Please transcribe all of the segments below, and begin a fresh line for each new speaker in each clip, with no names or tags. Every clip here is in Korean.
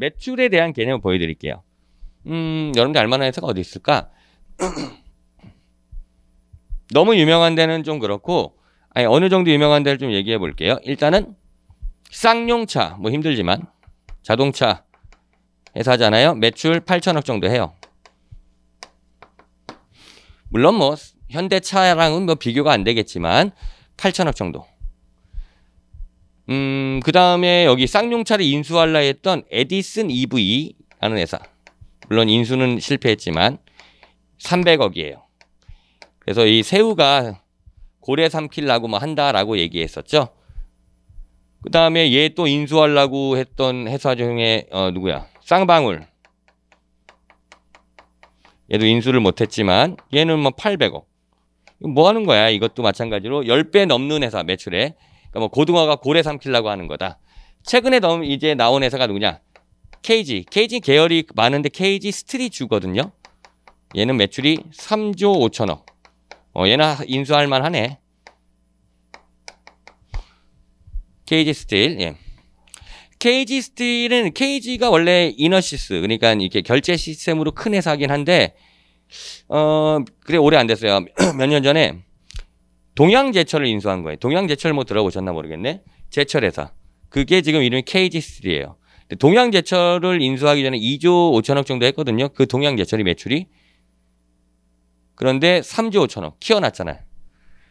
매출에 대한 개념을 보여드릴게요. 음, 여러분들 알만한 회사가 어디 있을까? 너무 유명한 데는 좀 그렇고, 아니, 어느 정도 유명한 데를 좀 얘기해 볼게요. 일단은, 쌍용차, 뭐 힘들지만, 자동차 회사잖아요. 매출 8천억 정도 해요. 물론 뭐, 현대차랑은 뭐 비교가 안 되겠지만, 8천억 정도. 음, 그 다음에 여기 쌍용차를 인수할라 했던 에디슨 EV 하는 회사. 물론 인수는 실패했지만 300억이에요. 그래서 이 새우가 고래 삼킬라고 뭐 한다라고 얘기했었죠. 그 다음에 얘 또 인수하려고 했던 회사 중에 어, 누구야? 쌍방울. 얘도 인수를 못했지만 얘는 뭐 800억. 뭐 하는 거야? 이것도 마찬가지로 10배 넘는 회사 매출에 그러니까 뭐 고등어가 고래 삼키려고 하는 거다. 최근에 너무 이제 나온 회사가 누구냐? KG. KG 계열이 많은데 KG 스트리주거든요. 얘는 매출이 3조 5천억. 어, 얘는 인수할 만하네. KG 스틸. 예. KG 스틸은 KG가 원래 이너시스 그러니까 이렇게 결제 시스템으로 큰 회사긴 한데 어 그래 오래 안 됐어요. 몇 년 전에 동양제철을 인수한 거예요. 동양제철 뭐 들어보셨나 모르겠네. 제철회사. 그게 지금 이름이 KG3예요. 동양제철을 인수하기 전에 2조 5천억 정도 했거든요. 그 동양제철이 매출이 그런데 3조 5천억 키워놨잖아요.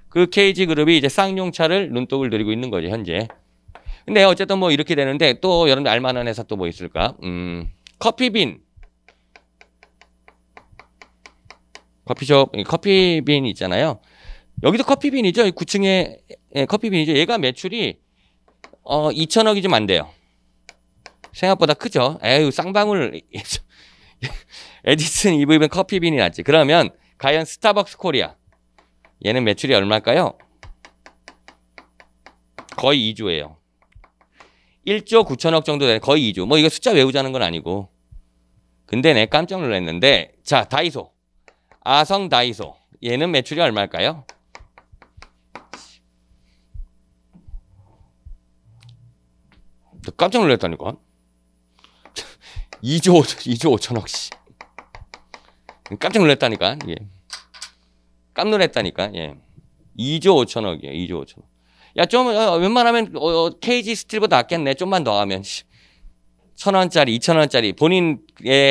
그 KG 그룹이 이제 쌍용차를 눈독을 들이고 있는 거죠 현재. 근데 어쨌든 뭐 이렇게 되는데 또 여러분들 알만한 회사 또 뭐 있을까? 음 커피빈 커피숍 커피빈 있잖아요. 여기도 커피빈이죠. 9층에 예, 커피빈이죠. 얘가 매출이 어 2천억이 좀 안 돼요. 생각보다 크죠. 에휴 쌍방울 에디슨 이브이벤 커피빈이 낫지. 그러면 과연 스타벅스 코리아 얘는 매출이 얼마일까요? 거의 2조예요. 1조 9천억 정도 되는 거의 2조. 뭐 이거 숫자 외우자는 건 아니고. 근데 내 깜짝 놀랐는데 자 다이소 아성 다이소 얘는 매출이 얼마일까요? 깜짝 놀랐다니까. 2조 5천, 2조 5천억씩. 깜짝 놀랐다니까. 예. 깜놀했다니까. 예. 2조 5천억이에요. 2조 5천억. 야, 좀, 어, 웬만하면, 어, KG 어, 스틸보다 낫겠네. 좀만 더 하면. 천 원짜리, 이천 원짜리. 본인의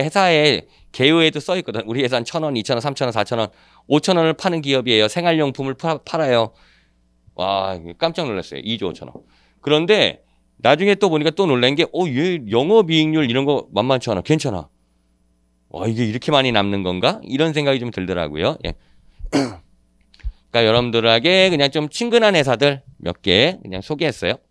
회사에 개요에도 써 있거든. 우리 회사는 천 원, 이천 원, 삼천 원, 사천 원, 오천 원을 파는 기업이에요. 생활용품을 파, 팔아요. 와, 깜짝 놀랐어요. 2조 5천억. 그런데 나중에 또 보니까 또 놀란 게, 어, 얘영업이익률 이런 거 만만치 않아. 괜찮아. 와, 이게 이렇게 많이 남는 건가? 이런 생각이 좀 들더라고요. 예. 그러니까 여러분들에게 그냥 좀 친근한 회사들 몇 개 그냥 소개했어요.